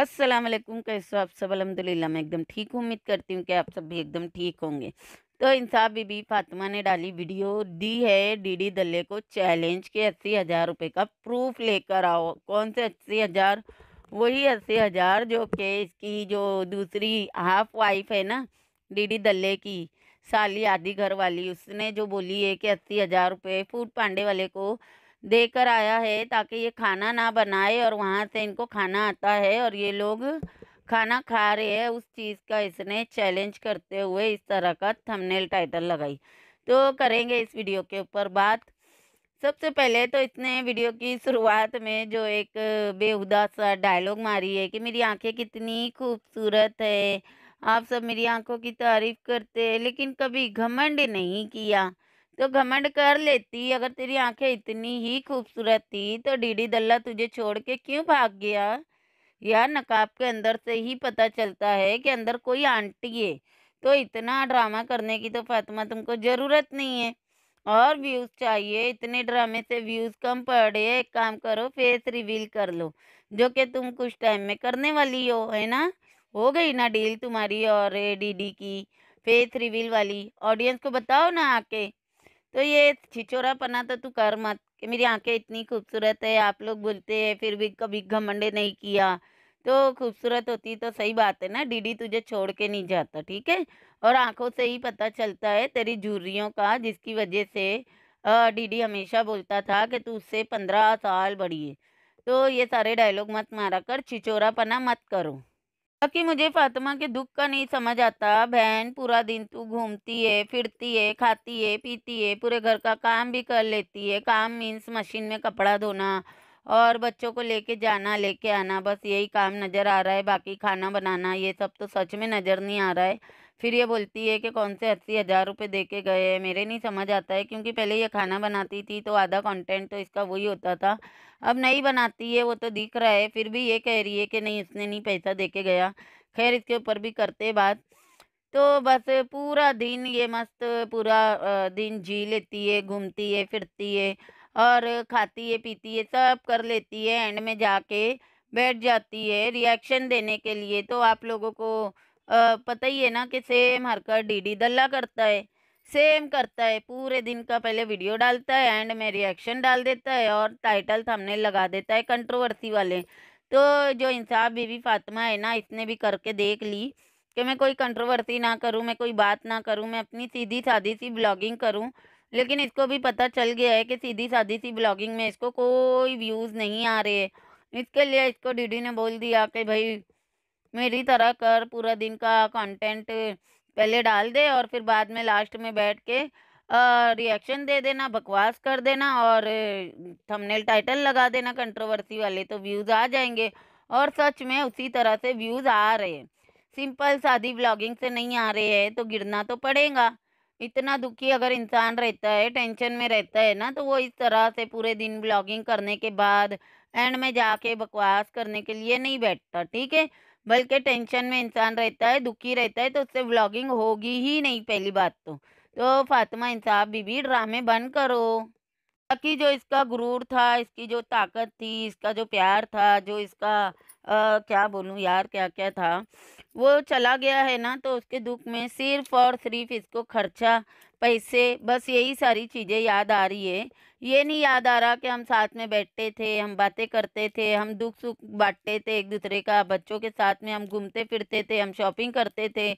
अस्सलाम वालेकुम कैसे हो आप सब अलहमदिल्ला मैं एकदम ठीक हूँ उम्मीद करती हूँ कि आप सब भी एकदम ठीक होंगे तो इंसाफ बीबी फातिमा ने डाली वीडियो दी है डीडी दल्ले को चैलेंज के अस्सी हज़ार रुपये का प्रूफ लेकर आओ कौन से अस्सी हज़ार वही अस्सी हज़ार जो कि इसकी जो दूसरी हाफ वाइफ है ना डीडी दल्ले की साली आधी घर वाली उसने जो बोली है कि अस्सी हज़ार रुपये फूड पांडे वाले को देकर आया है ताकि ये खाना ना बनाए और वहाँ से इनको खाना आता है और ये लोग खाना खा रहे हैं उस चीज़ का इसने चैलेंज करते हुए इस तरह का थंबनेल टाइटल लगाई तो करेंगे इस वीडियो के ऊपर बात सबसे पहले तो इसने वीडियो की शुरुआत में जो एक बेहुदा सा डायलॉग मारी है कि मेरी आंखें कितनी खूबसूरत है आप सब मेरी आंखों की तारीफ करते हैं लेकिन कभी घमंड नहीं किया तो घमंड कर लेती अगर तेरी आंखें इतनी ही खूबसूरत थी तो डीडी दल्ला तुझे छोड़ के क्यों भाग गया यार नकाब के अंदर से ही पता चलता है कि अंदर कोई आंटी है तो इतना ड्रामा करने की तो फातिमा तुमको ज़रूरत नहीं है और व्यूज़ चाहिए इतने ड्रामे से व्यूज़ कम पड़े एक काम करो फेस रिवील कर लो जो कि तुम कुछ टाइम में करने वाली हो है ना हो गई ना डील तुम्हारी और डीडी की फेस रिवील वाली ऑडियंस को बताओ ना आके तो ये छिचोरा पना तो तू कर मत कि मेरी आंखें इतनी खूबसूरत है आप लोग बोलते हैं फिर भी कभी घमंडे नहीं किया तो खूबसूरत होती तो सही बात है ना डीडी तुझे छोड़ के नहीं जाता ठीक है और आंखों से ही पता चलता है तेरी झुर्रियों का जिसकी वजह से डीडी हमेशा बोलता था कि तू उससे पंद्रह साल बढ़िए है तो ये सारे डायलॉग मत मारा कर छिचोरा पना मत करो कि मुझे फातिमा के दुख का नहीं समझ आता बहन पूरा दिन तू घूमती है फिरती है खाती है पीती है पूरे घर का काम भी कर लेती है काम मीन्स मशीन में कपड़ा धोना और बच्चों को लेके जाना लेके आना बस यही काम नज़र आ रहा है बाकी खाना बनाना ये सब तो सच में नज़र नहीं आ रहा है फिर ये बोलती है कि कौन से अस्सी हज़ार रुपये दे के गए हैं मेरे नहीं समझ आता है क्योंकि पहले ये खाना बनाती थी तो आधा कंटेंट तो इसका वही होता था अब नहीं बनाती है वो तो दिख रहा है फिर भी ये कह रही है कि नहीं उसने नहीं पैसा दे के गया खैर इसके ऊपर भी करते बात तो बस पूरा दिन ये मस्त पूरा दिन जी लेती है घूमती है फिरती है और खाती है पीती है सब कर लेती है एंड में जाके बैठ जाती है रिएक्शन देने के लिए तो आप लोगों को पता ही है ना कि सेम हरकत डीडी दल्ला करता है सेम करता है पूरे दिन का पहले वीडियो डालता है एंड में रिएक्शन डाल देता है और टाइटल थंबनेल लगा देता है कंट्रोवर्सी वाले तो जो इंसाफ बीवी फातिमा है ना इसने भी करके देख ली कि मैं कोई कंट्रोवर्सी ना करूं मैं कोई बात ना करूं मैं अपनी सीधी सादी सी ब्लॉगिंग करूं लेकिन इसको भी पता चल गया है कि सीधी सादी सी ब्लॉगिंग में इसको कोई व्यूज़ नहीं आ रहे इसके लिए इसको डीडी ने बोल दिया कि भाई मेरी तरह कर पूरा दिन का कंटेंट पहले डाल दे और फिर बाद में लास्ट में बैठ के रिएक्शन दे देना बकवास कर देना और थंबनेल टाइटल लगा देना कंट्रोवर्सी वाले तो व्यूज़ आ जाएंगे और सच में उसी तरह से व्यूज़ आ रहे हैं सिंपल सादी ब्लॉगिंग से नहीं आ रहे हैं तो गिरना तो पड़ेगा इतना दुखी अगर इंसान रहता है टेंशन में रहता है ना तो वो इस तरह से पूरे दिन ब्लॉगिंग करने के बाद एंड में जाके बकवास करने के लिए नहीं बैठता ठीक है बल्कि टेंशन में इंसान रहता है दुखी रहता है तो उससे व्लॉगिंग होगी ही नहीं पहली बात तो तो फातिमा इंसाफ बीबी ड्रामे बंद करो बाकी जो इसका गुरूर था इसकी जो ताकत थी इसका जो प्यार था जो इसका आ, क्या बोलूँ यार क्या क्या था वो चला गया है ना तो उसके दुख में सिर्फ और सिर्फ इसको खर्चा पैसे बस यही सारी चीज़ें याद आ रही है ये नहीं याद आ रहा कि हम साथ में बैठते थे हम बातें करते थे हम दुख सुख बांटते थे एक दूसरे का बच्चों के साथ में हम घूमते फिरते थे हम शॉपिंग करते थे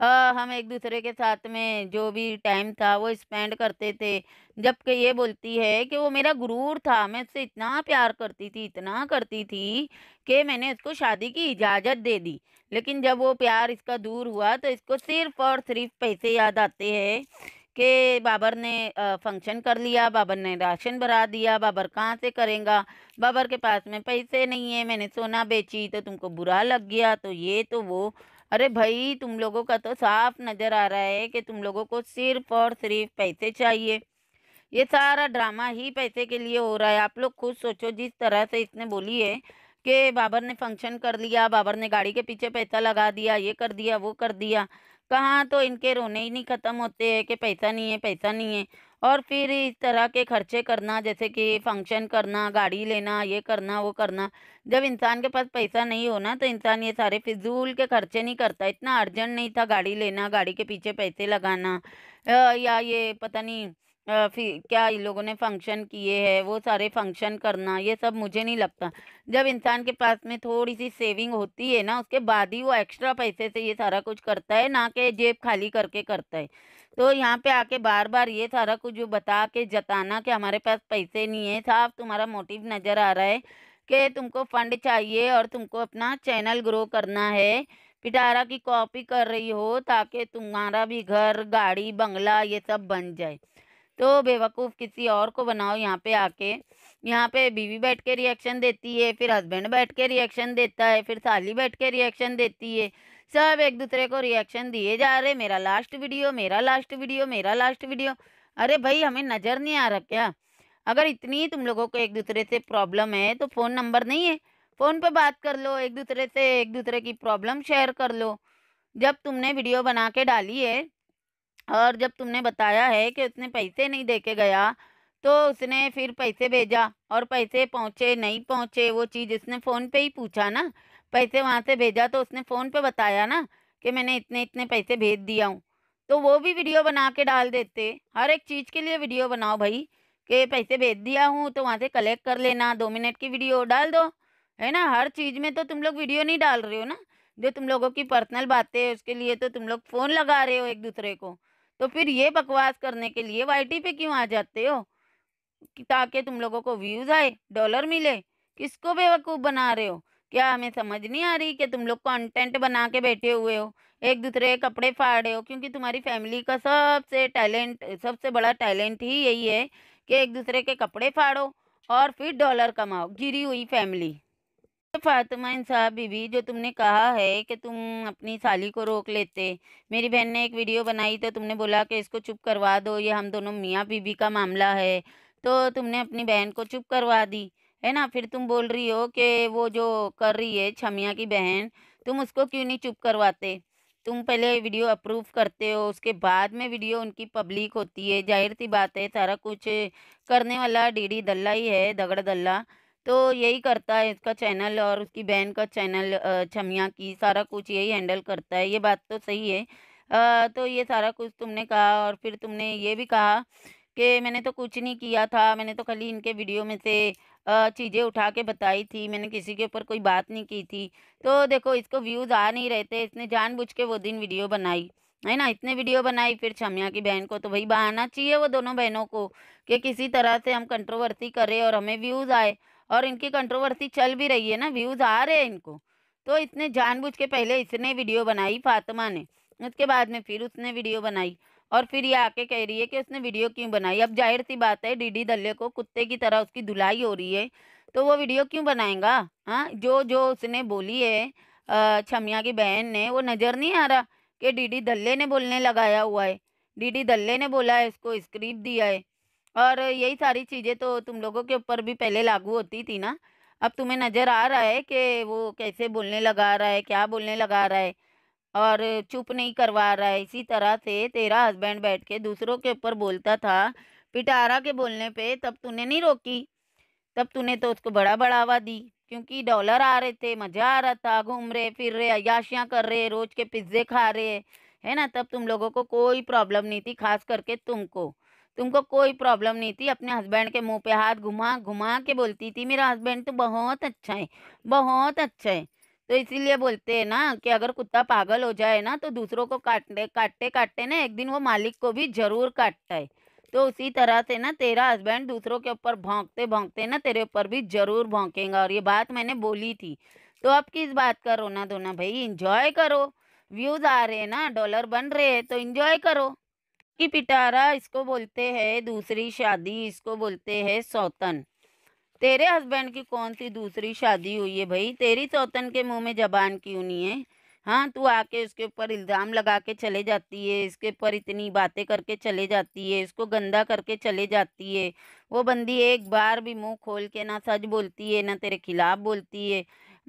आ, हम एक दूसरे के साथ में जो भी टाइम था वो स्पेंड करते थे जबकि ये बोलती है कि वो मेरा गुरूर था मैं उससे इतना प्यार करती थी इतना करती थी कि मैंने उसको शादी की इजाज़त दे दी लेकिन जब वो प्यार इसका दूर हुआ तो इसको सिर्फ और सिर्फ पैसे याद आते हैं कि बाबर ने फंक्शन कर लिया बाबर ने राशन भरा दिया बाबर कहाँ से करेगा बाबर के पास में पैसे नहीं है मैंने सोना बेची तो तुमको बुरा लग गया तो ये तो वो अरे भाई तुम लोगों का तो साफ नज़र आ रहा है कि तुम लोगों को सिर्फ और सिर्फ पैसे चाहिए ये सारा ड्रामा ही पैसे के लिए हो रहा है आप लोग खुद सोचो जिस तरह से इसने बोली है कि बाबर ने फंक्शन कर लिया बाबर ने गाड़ी के पीछे पैसा लगा दिया ये कर दिया वो कर दिया कहाँ तो इनके रोने ही नहीं ख़त्म होते हैं कि पैसा नहीं है पैसा नहीं है और फिर इस तरह के खर्चे करना जैसे कि फंक्शन करना गाड़ी लेना ये करना वो करना जब इंसान के पास पैसा नहीं होना तो इंसान ये सारे फिजूल के खर्चे नहीं करता इतना अर्जेंट नहीं था गाड़ी लेना गाड़ी के पीछे पैसे लगाना या ये पता नहीं फिर क्या इन लोगों ने फंक्शन किए हैं वो सारे फंक्शन करना ये सब मुझे नहीं लगता जब इंसान के पास में थोड़ी सी सेविंग होती है ना उसके बाद ही वो एक्स्ट्रा पैसे से ये सारा कुछ करता है ना कि जेब खाली करके करता है तो यहाँ पे आके बार बार ये सारा कुछ जो बता के जताना कि हमारे पास पैसे नहीं है साफ तुम्हारा मोटिव नज़र आ रहा है कि तुमको फंड चाहिए और तुमको अपना चैनल ग्रो करना है पिटारा की कॉपी कर रही हो ताकि तुम्हारा भी घर गाड़ी बंगला ये सब बन जाए तो बेवकूफ़ किसी और को बनाओ यहाँ पे आके यहाँ पे बीवी बैठ के रिएक्शन देती है फिर हस्बैंड बैठ के रिएक्शन देता है फिर साली बैठ के रिएक्शन देती है सब एक दूसरे को रिएक्शन दिए जा रहे मेरा लास्ट वीडियो मेरा लास्ट वीडियो मेरा लास्ट वीडियो अरे भाई हमें नज़र नहीं आ रहा क्या अगर इतनी तुम लोगों को एक दूसरे से प्रॉब्लम है तो फ़ोन नंबर नहीं है फ़ोन पर बात कर लो एक दूसरे से एक दूसरे की प्रॉब्लम शेयर कर लो जब तुमने वीडियो बना के डाली है और जब तुमने बताया है कि उसने पैसे नहीं दे के गया तो उसने फिर पैसे भेजा और पैसे पहुँचे नहीं पहुँचे वो चीज़ इसने फ़ोन पे ही पूछा ना पैसे वहाँ से भेजा तो उसने फ़ोन पे बताया ना कि मैंने इतने इतने पैसे भेज दिया हूँ तो वो भी वीडियो बना के डाल देते हर एक चीज़ के लिए वीडियो बनाओ भाई कि पैसे भेज दिया हूँ तो वहाँ से कलेक्ट कर लेना दो मिनट की वीडियो डाल दो है ना हर चीज़ में तो तुम लोग वीडियो नहीं डाल रहे हो ना जो तुम लोगों की पर्सनल बातें है उसके लिए तो तुम लोग फ़ोन लगा रहे हो एक दूसरे को तो फिर ये बकवास करने के लिए वाई पे क्यों आ जाते हो ताकि तुम लोगों को व्यूज़ आए डॉलर मिले किसको बेवकूफ़ बना रहे हो क्या हमें समझ नहीं आ रही कि तुम लोग कंटेंट बना के बैठे हुए हो एक दूसरे के कपड़े फाड़ रहे हो क्योंकि तुम्हारी फैमिली का सबसे टैलेंट सबसे बड़ा टैलेंट ही यही है कि एक दूसरे के कपड़े फाड़ो और फिर डॉलर कमाओ गिरी हुई फैमिली तो फातिमा इंसाब बीबी जो तुमने कहा है कि तुम अपनी साली को रोक लेते मेरी बहन ने एक वीडियो बनाई तो तुमने बोला कि इसको चुप करवा दो ये हम दोनों मियाँ बीबी का मामला है तो तुमने अपनी बहन को चुप करवा दी है ना फिर तुम बोल रही हो कि वो जो कर रही है छमिया की बहन तुम उसको क्यों नहीं चुप करवाते तुम पहले वीडियो अप्रूव करते हो उसके बाद में वीडियो उनकी पब्लिक होती है जाहिर सी बात है सारा कुछ करने वाला डीडी दल्ला ही है दगड़ दल्ला तो यही करता है इसका चैनल और उसकी बहन का चैनल छमिया की सारा कुछ यही हैंडल करता है ये बात तो सही है आ, तो ये सारा कुछ तुमने कहा और फिर तुमने ये भी कहा कि मैंने तो कुछ नहीं किया था मैंने तो खाली इनके वीडियो में से चीज़ें उठा के बताई थी मैंने किसी के ऊपर कोई बात नहीं की थी तो देखो इसको व्यूज़ आ नहीं रहते इसने जानबूझ के वो दिन वीडियो बनाई है ना इतने वीडियो बनाई फिर छमिया की बहन को तो भाई बहाना चाहिए वो दोनों बहनों को कि किसी तरह से हम कंट्रोवर्सी करें और हमें व्यूज़ आए और इनकी कंट्रोवर्सी चल भी रही है ना व्यूज़ आ रहे हैं इनको तो इसने जानबूझ के पहले इसने वीडियो बनाई फातिमा ने उसके बाद में फिर उसने वीडियो बनाई और फिर ये आके कह रही है कि उसने वीडियो क्यों बनाई अब जाहिर सी बात है डीडी दल्ले को कुत्ते की तरह उसकी धुलाई हो रही है तो वो वीडियो क्यों बनाएगा हाँ जो जो उसने बोली है छमिया की बहन ने वो नज़र नहीं आ रहा कि डीडी दल्ले ने बोलने लगाया हुआ है डीडी दल्ले ने बोला है इसको स्क्रिप्ट दिया है और यही सारी चीज़ें तो तुम लोगों के ऊपर भी पहले लागू होती थी ना अब तुम्हें नज़र आ रहा है कि वो कैसे बोलने लगा रहा है क्या बोलने लगा रहा है और चुप नहीं करवा रहा है इसी तरह से तेरा हस्बैंड बैठ के दूसरों के ऊपर बोलता था पिटारा के बोलने पे तब तूने नहीं रोकी तब तूने तो उसको बड़ा बढ़ावा दी क्योंकि डॉलर आ रहे थे मज़ा आ रहा था घूम रहे फिर रहे अयाशियाँ कर रहे रोज़ के पिज्ज़े खा रहे है ना तब तुम लोगों को कोई प्रॉब्लम नहीं थी खास करके तुमको तुमको कोई प्रॉब्लम नहीं थी अपने हस्बैंड के मुंह पे हाथ घुमा घुमा के बोलती थी मेरा हस्बैंड तो बहुत अच्छा है बहुत अच्छा है तो इसीलिए बोलते हैं ना कि अगर कुत्ता पागल हो जाए ना तो दूसरों को काटते काटते काटते ना एक दिन वो मालिक को भी ज़रूर काटता है तो उसी तरह से ना तेरा हस्बैंड दूसरों के ऊपर भोंकते भोंकते ना तेरे ऊपर भी ज़रूर भोंकेंगे और ये बात मैंने बोली थी तो अब किस बात का रोना धोना भाई इंजॉय करो व्यूज़ आ रहे हैं ना डॉलर बन रहे हैं तो इंजॉय करो की पिटारा इसको बोलते हैं दूसरी शादी इसको बोलते हैं सौतन तेरे हस्बैंड की कौन सी दूसरी शादी हुई है भाई तेरी सौतन के मुंह में जबान क्यों नहीं है हाँ तू आके उसके ऊपर इल्ज़ाम लगा के चले जाती है इसके ऊपर इतनी बातें करके चले जाती है इसको गंदा करके चले जाती है वो बंदी एक बार भी मुंह खोल के ना सच बोलती है ना तेरे खिलाफ बोलती है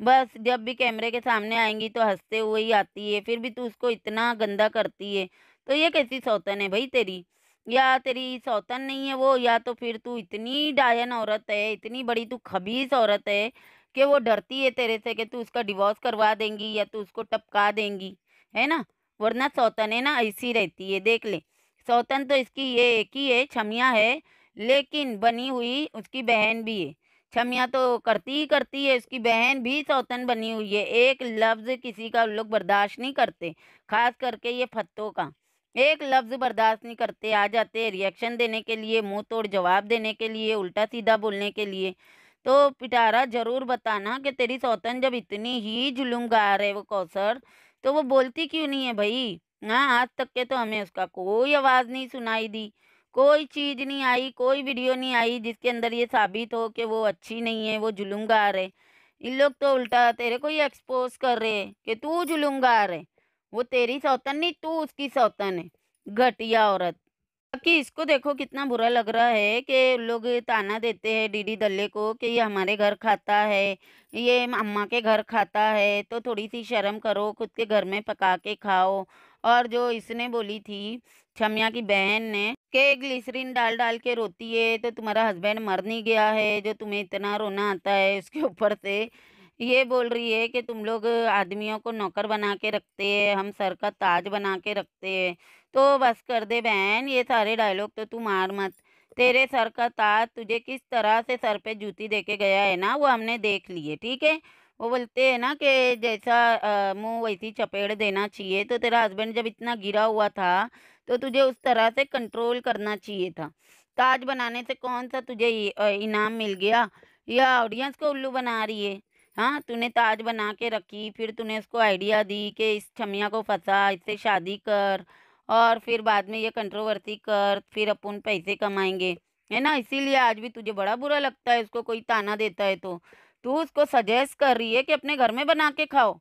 बस जब भी कैमरे के सामने आएंगी तो हंसते हुए ही आती है फिर भी तू उसको इतना गंदा करती है तो ये कैसी सौतन है भाई तेरी या तेरी सौतन नहीं है वो या तो फिर तू इतनी डायन औरत है इतनी बड़ी तू खबीस औरत है कि वो डरती है तेरे से कि तू उसका डिवोर्स करवा देंगी या तू उसको टपका देंगी है ना वरना सौतन है ना ऐसी रहती है देख ले सौतन तो इसकी ये एक ही है छमिया है लेकिन बनी हुई उसकी बहन भी है छमिया तो करती ही करती है उसकी बहन भी सौतन बनी हुई है एक लफ्ज़ किसी का लोग बर्दाश्त नहीं करते खास करके ये फत्तों का एक लफ्ज़ बर्दाश्त नहीं करते आ जाते रिएक्शन देने के लिए मुंह तोड़ जवाब देने के लिए उल्टा सीधा बोलने के लिए तो पिटारा ज़रूर बताना कि तेरी सौतन जब इतनी ही गा है वो कौसर तो वो बोलती क्यों नहीं है भाई हाँ आज तक के तो हमें उसका कोई आवाज़ नहीं सुनाई दी कोई चीज़ नहीं आई कोई वीडियो नहीं आई जिसके अंदर ये साबित हो कि वो अच्छी नहीं है वो गा है इन लोग तो उल्टा तेरे को ही एक्सपोज कर रहे कि तू गा है वो तेरी सौतन नहीं तू उसकी सौतन है घटिया औरत बाकी इसको देखो कितना बुरा लग रहा है कि लोग ताना देते हैं डीडी दल्ले को कि ये हमारे घर खाता है ये अम्मा के घर खाता है तो थोड़ी सी शर्म करो खुद के घर में पका के खाओ और जो इसने बोली थी छमिया की बहन ने कि ग्लिसरीन डाल डाल के रोती है तो तुम्हारा हस्बैंड मर नहीं गया है जो तुम्हें इतना रोना आता है उसके ऊपर से ये बोल रही है कि तुम लोग आदमियों को नौकर बना के रखते है हम सर का ताज बना के रखते है तो बस कर दे बहन ये सारे डायलॉग तो तू मार मत तेरे सर का ताज तुझे किस तरह से सर पे जूती दे के गया है ना वो हमने देख लिए ठीक है वो बोलते हैं ना कि जैसा मुंह वैसी चपेड़ देना चाहिए तो तेरा हस्बैंड जब इतना गिरा हुआ था तो तुझे उस तरह से कंट्रोल करना चाहिए था ताज बनाने से कौन सा तुझे इनाम मिल गया या ऑडियंस को उल्लू बना रही है हाँ तूने ताज बना के रखी फिर तूने उसको आइडिया दी कि इस छमिया को फंसा इससे शादी कर और फिर बाद में ये कंट्रोवर्सी कर फिर अपन पैसे कमाएंगे है ना इसीलिए आज भी तुझे बड़ा बुरा लगता है उसको कोई ताना देता है तो तू उसको सजेस्ट कर रही है कि अपने घर में बना के खाओ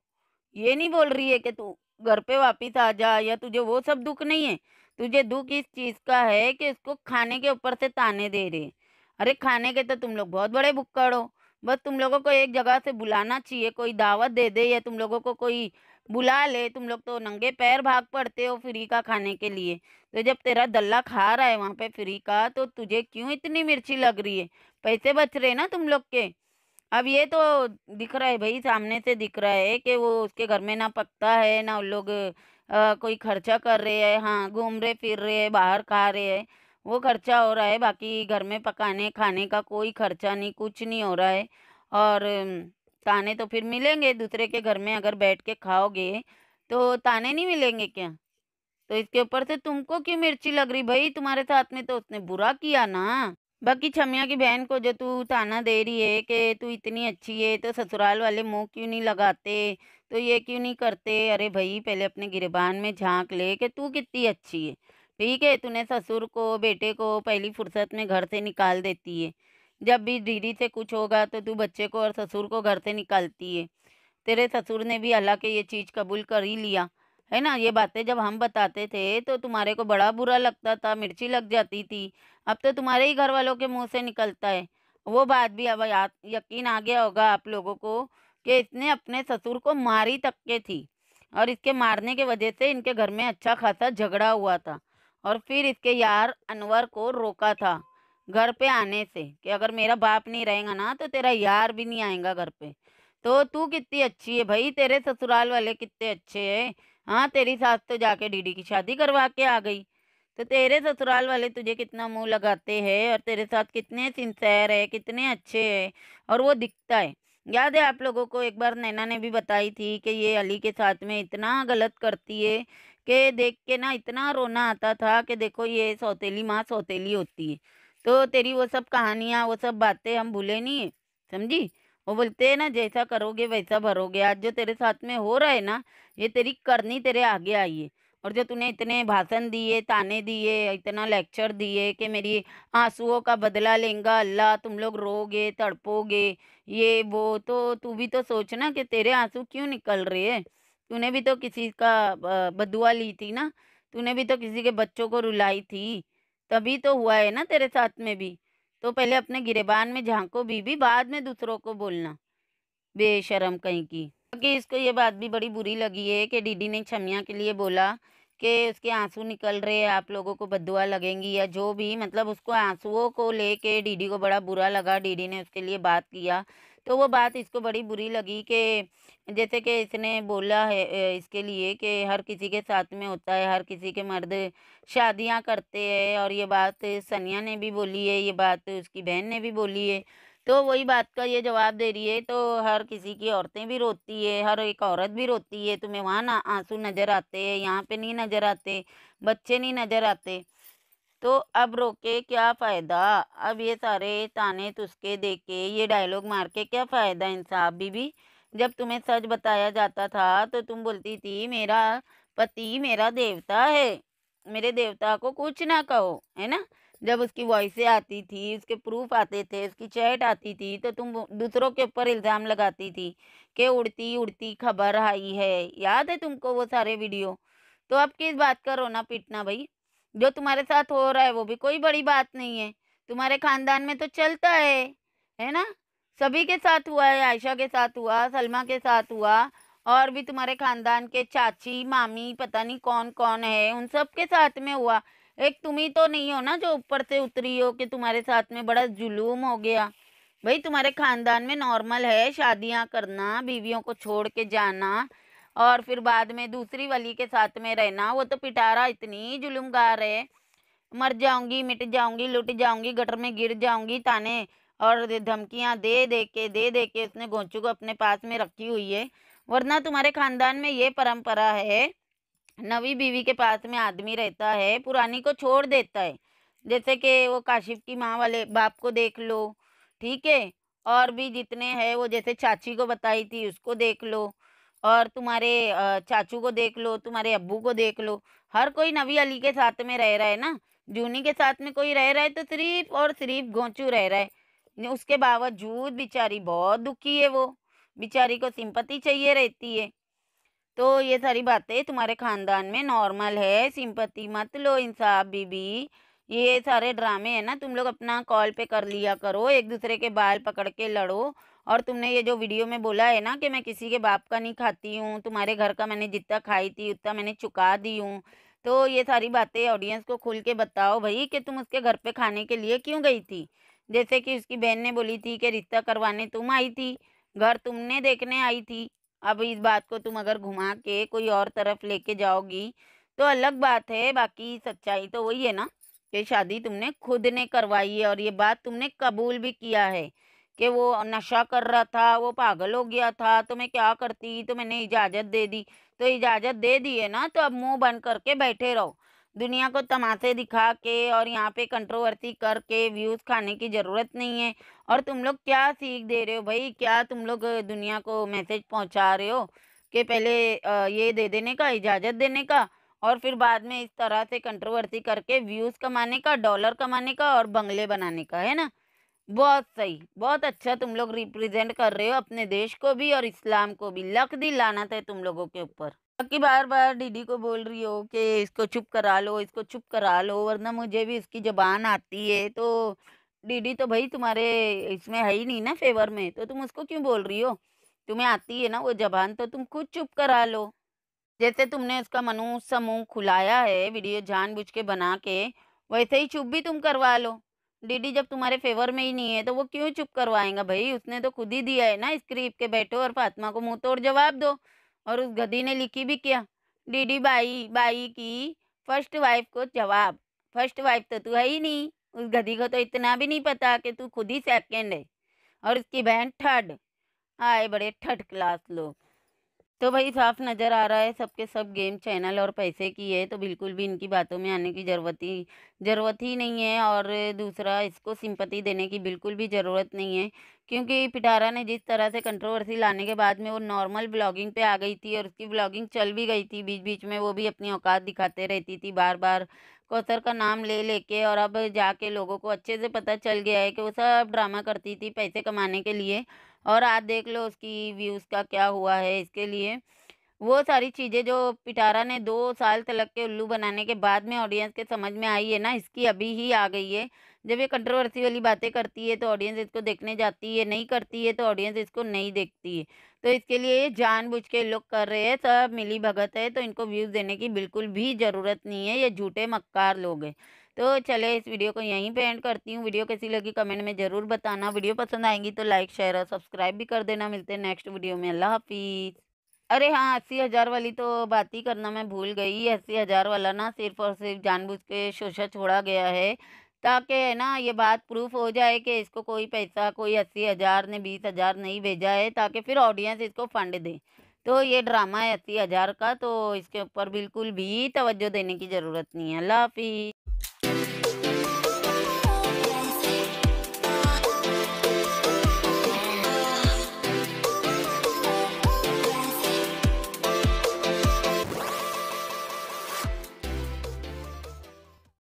ये नहीं बोल रही है कि तू घर पे वापस आ जा या तुझे वो सब दुख नहीं है तुझे दुख इस चीज़ का है कि उसको खाने के ऊपर से ताने दे रहे अरे खाने के तो तुम लोग बहुत बड़े भुक्कड़ हो बस तुम लोगों को एक जगह से बुलाना चाहिए कोई दावत दे दे या तुम लोगों को कोई बुला ले तुम लोग तो नंगे पैर भाग पड़ते हो फ्री का खाने के लिए तो जब तेरा दल्ला खा रहा है वहाँ पे फ्री का तो तुझे क्यों इतनी मिर्ची लग रही है पैसे बच रहे ना तुम लोग के अब ये तो दिख रहा है भाई सामने से दिख रहा है कि वो उसके घर में ना पकता है ना उन लोग आ, कोई खर्चा कर रहे हैं हाँ घूम रहे फिर रहे हैं बाहर खा रहे हैं वो खर्चा हो रहा है बाकी घर में पकाने खाने का कोई खर्चा नहीं कुछ नहीं हो रहा है और ताने तो फिर मिलेंगे दूसरे के घर में अगर बैठ के खाओगे तो ताने नहीं मिलेंगे क्या तो इसके ऊपर से तुमको क्यों मिर्ची लग रही भाई तुम्हारे साथ में तो उसने बुरा किया ना बाकी छमिया की बहन को जो तू ताना दे रही है कि तू इतनी अच्छी है तो ससुराल वाले मुँह क्यों नहीं लगाते तो ये क्यों नहीं करते अरे भाई पहले अपने गिरबान में झांक ले कि तू कितनी अच्छी है ठीक है तूने ससुर को बेटे को पहली फुर्सत में घर से निकाल देती है जब भी दीदी से कुछ होगा तो तू बच्चे को और ससुर को घर से निकालती है तेरे ससुर ने भी अल्लाह के ये चीज़ कबूल कर ही लिया है ना ये बातें जब हम बताते थे तो तुम्हारे को बड़ा बुरा लगता था मिर्ची लग जाती थी अब तो तुम्हारे ही घर वालों के मुंह से निकलता है वो बात भी अब याद यकीन आ गया होगा आप लोगों को कि इसने अपने ससुर को मारी तक के थी और इसके मारने के वजह से इनके घर में अच्छा खासा झगड़ा हुआ था और फिर इसके यार अनवर को रोका था घर पे आने से कि अगर मेरा बाप नहीं रहेगा ना तो तेरा यार भी नहीं आएगा घर पे तो तू कितनी अच्छी है भाई तेरे ससुराल वाले कितने अच्छे हैं हाँ तेरी सास तो जाके डीडी की शादी करवा के आ गई तो तेरे ससुराल वाले तुझे कितना मुंह लगाते हैं और तेरे साथ कितने सिंसेर है कितने अच्छे है और वो दिखता है याद है आप लोगों को एक बार नैना ने भी बताई थी कि ये अली के साथ में इतना गलत करती है के देख के ना इतना रोना आता था कि देखो ये सौतेली माँ सौतेली होती है तो तेरी वो सब कहानियाँ वो सब बातें हम भूले नहीं समझी वो बोलते हैं ना जैसा करोगे वैसा भरोगे आज जो तेरे साथ में हो रहा है ना ये तेरी करनी तेरे आगे आई है और जो तूने इतने भाषण दिए ताने दिए इतना लेक्चर दिए कि मेरी आंसुओं का बदला लेंगा अल्लाह तुम लोग रोगे तड़पोगे ये वो तो तू भी तो सोचना कि तेरे आंसू क्यों निकल रहे हैं तूने भी तो किसी का बदुआ ली थी ना तूने भी तो किसी के बच्चों को रुलाई थी तभी तो हुआ है ना तेरे साथ में भी तो पहले अपने गिरेबान में झांको बीबी बाद में दूसरों को बोलना बेशरम कहीं की क्योंकि इसको ये बात भी बड़ी बुरी लगी है कि डीडी ने छमिया के लिए बोला कि उसके आंसू निकल रहे हैं आप लोगों को बदुआ लगेंगी या जो भी मतलब उसको आंसुओं को लेके डीडी को बड़ा बुरा लगा डीडी ने उसके लिए बात किया तो वो बात इसको बड़ी बुरी लगी कि जैसे कि इसने बोला है इसके लिए कि हर किसी के साथ में होता है हर किसी के मर्द शादियां करते हैं और ये बात सनिया ने भी बोली है ये बात उसकी बहन ने भी बोली है तो वही बात का ये जवाब दे रही है तो हर किसी की औरतें भी रोती है हर एक औरत भी रोती है तुम्हें वहाँ ना आंसू नज़र आते हैं यहाँ पे नहीं नज़र आते बच्चे नहीं नज़र आते तो अब रोके क्या फ़ायदा अब ये सारे ताने तुस्के दे के ये डायलॉग मार के क्या फ़ायदा इंसाफ बीबी जब तुम्हें सच बताया जाता था तो तुम बोलती थी मेरा पति मेरा देवता है मेरे देवता को कुछ ना कहो है ना जब उसकी वॉइसें आती थी उसके प्रूफ आते थे उसकी चैट आती थी तो तुम दूसरों के ऊपर इल्ज़ाम लगाती थी कि उड़ती उड़ती खबर आई है याद है तुमको वो सारे वीडियो तो अब किस बात का रोना पीटना भाई जो तुम्हारे साथ हो रहा है वो भी कोई बड़ी बात नहीं है तुम्हारे खानदान में तो चलता है है ना सभी के साथ हुआ है आयशा के साथ हुआ सलमा के साथ हुआ और भी तुम्हारे खानदान के चाची मामी पता नहीं कौन कौन है उन सब के साथ में हुआ एक तुम ही तो नहीं हो ना जो ऊपर से उतरी हो कि तुम्हारे साथ में बड़ा जुलूम हो गया भाई तुम्हारे खानदान में नॉर्मल है शादियां करना बीवियों को छोड़ के जाना और फिर बाद में दूसरी वली के साथ में रहना वो तो पिटारा इतनी जुल्मगार है मर जाऊंगी मिट जाऊंगी लुट जाऊंगी गटर में गिर जाऊंगी ताने और धमकियां दे दे के दे दे के उसने गोंचू को अपने पास में रखी हुई है वरना तुम्हारे खानदान में ये परंपरा है नवी बीवी के पास में आदमी रहता है पुरानी को छोड़ देता है जैसे कि वो काशिफ की माँ वाले बाप को देख लो ठीक है और भी जितने हैं वो जैसे चाची को बताई थी उसको देख लो और तुम्हारे चाचू को देख लो तुम्हारे अब्बू को देख लो हर कोई नबी अली के साथ में रह रहा है ना जूनी के साथ में कोई रह रहा है तो सिर्फ और सिर्फ घोंचू रह रहा है उसके बावजूद बेचारी बहुत दुखी है वो बेचारी को सिंपति चाहिए रहती है तो ये सारी बातें तुम्हारे खानदान में नॉर्मल है सिंपति मत लो इंसाफ बीबी ये सारे ड्रामे हैं ना तुम लोग अपना कॉल पे कर लिया करो एक दूसरे के बाल पकड़ के लड़ो और तुमने ये जो वीडियो में बोला है ना कि मैं किसी के बाप का नहीं खाती हूँ तुम्हारे घर का मैंने जितना खाई थी उतना मैंने चुका दी हूँ तो ये सारी बातें ऑडियंस को खुल के बताओ भाई कि तुम उसके घर पे खाने के लिए क्यों गई थी जैसे कि उसकी बहन ने बोली थी कि रिश्ता करवाने तुम आई थी घर तुमने देखने आई थी अब इस बात को तुम अगर घुमा के कोई और तरफ लेके जाओगी तो अलग बात है बाकी सच्चाई तो वही है ना कि शादी तुमने खुद ने करवाई है और ये बात तुमने कबूल भी किया है कि वो नशा कर रहा था वो पागल हो गया था तो मैं क्या करती तो मैंने इजाज़त दे दी तो इजाज़त दे दी है ना तो अब मुंह बंद करके बैठे रहो दुनिया को तमाशे दिखा के और यहाँ पे कंट्रोवर्सी करके व्यूज़ खाने की ज़रूरत नहीं है और तुम लोग क्या सीख दे रहे हो भाई क्या तुम लोग दुनिया को मैसेज पहुँचा रहे हो कि पहले ये दे देने का इजाज़त देने का और फिर बाद में इस तरह से कंट्रोवर्सी करके व्यूज़ कमाने का डॉलर कमाने का और बंगले बनाने का है ना बहुत सही बहुत अच्छा तुम लोग रिप्रेजेंट कर रहे हो अपने देश को भी और इस्लाम को भी लक दी लाना था तुम लोगों के ऊपर बाकी बार बार डीडी को बोल रही हो कि इसको चुप करा लो इसको चुप करा लो वरना मुझे भी इसकी जबान आती है तो डीडी तो भाई तुम्हारे इसमें है ही नहीं ना फेवर में तो तुम उसको क्यों बोल रही हो तुम्हें आती है ना वो जबान तो तुम खुद चुप करा लो जैसे तुमने उसका मनु समूह खुलाया है वीडियो जानबूझ के बना के वैसे ही चुप भी तुम करवा लो डीडी जब तुम्हारे फेवर में ही नहीं है तो वो क्यों चुप करवाएगा भाई उसने तो खुद ही दिया है ना स्क्रीप के बैठो और फातिमा को मुंह तोड़ जवाब दो और उस गधी ने लिखी भी किया डीडी बाई बाई की फर्स्ट वाइफ को जवाब फर्स्ट वाइफ तो तू है ही नहीं उस गधी को तो इतना भी नहीं पता कि तू खुद ही सेकेंड है और उसकी बहन थर्ड आए बड़े थर्ड क्लास लोग तो भाई साफ नज़र आ रहा है सबके सब गेम चैनल और पैसे की है तो बिल्कुल भी इनकी बातों में आने की ज़रूरत ही ज़रूरत ही नहीं है और दूसरा इसको सिंपति देने की बिल्कुल भी ज़रूरत नहीं है क्योंकि पिटारा ने जिस तरह से कंट्रोवर्सी लाने के बाद में वो नॉर्मल ब्लॉगिंग पे आ गई थी और उसकी ब्लॉगिंग चल भी गई थी बीच बीच में वो भी अपनी औकात दिखाते रहती थी बार बार कौसर का नाम ले लेके और अब जाके लोगों को अच्छे से पता चल गया है कि वो सब ड्रामा करती थी पैसे कमाने के लिए और आज देख लो उसकी व्यूज़ का क्या हुआ है इसके लिए वो सारी चीज़ें जो पिटारा ने दो साल तलक के उल्लू बनाने के बाद में ऑडियंस के समझ में आई है ना इसकी अभी ही आ गई है जब ये कंट्रोवर्सी वाली बातें करती है तो ऑडियंस इसको देखने जाती है नहीं करती है तो ऑडियंस इसको नहीं देखती है तो इसके लिए ये जानबूझ के लोग कर रहे हैं सब मिली भगत है तो इनको व्यूज़ देने की बिल्कुल भी ज़रूरत नहीं है ये झूठे मक्कार लोग हैं तो चले इस वीडियो को यहीं पे एंड करती हूँ वीडियो कैसी लगी कमेंट में ज़रूर बताना वीडियो पसंद आएंगी तो लाइक शेयर और सब्सक्राइब भी कर देना मिलते हैं नेक्स्ट वीडियो में अल्लाह हाफिज़ अरे हाँ अस्सी हज़ार वाली तो बात ही करना मैं भूल गई अस्सी हज़ार वाला ना सिर्फ और सिर्फ जानबूझ के शोशा छोड़ा गया है ताकि है ना ये बात प्रूफ हो जाए कि इसको कोई पैसा कोई अस्सी हज़ार ने बीस हज़ार नहीं भेजा है ताकि फिर ऑडियंस इसको फंड दे तो ये ड्रामा है अस्सी हज़ार का तो इसके ऊपर बिल्कुल भी तवज्जो देने की ज़रूरत नहीं है अल्लाह हाफिज़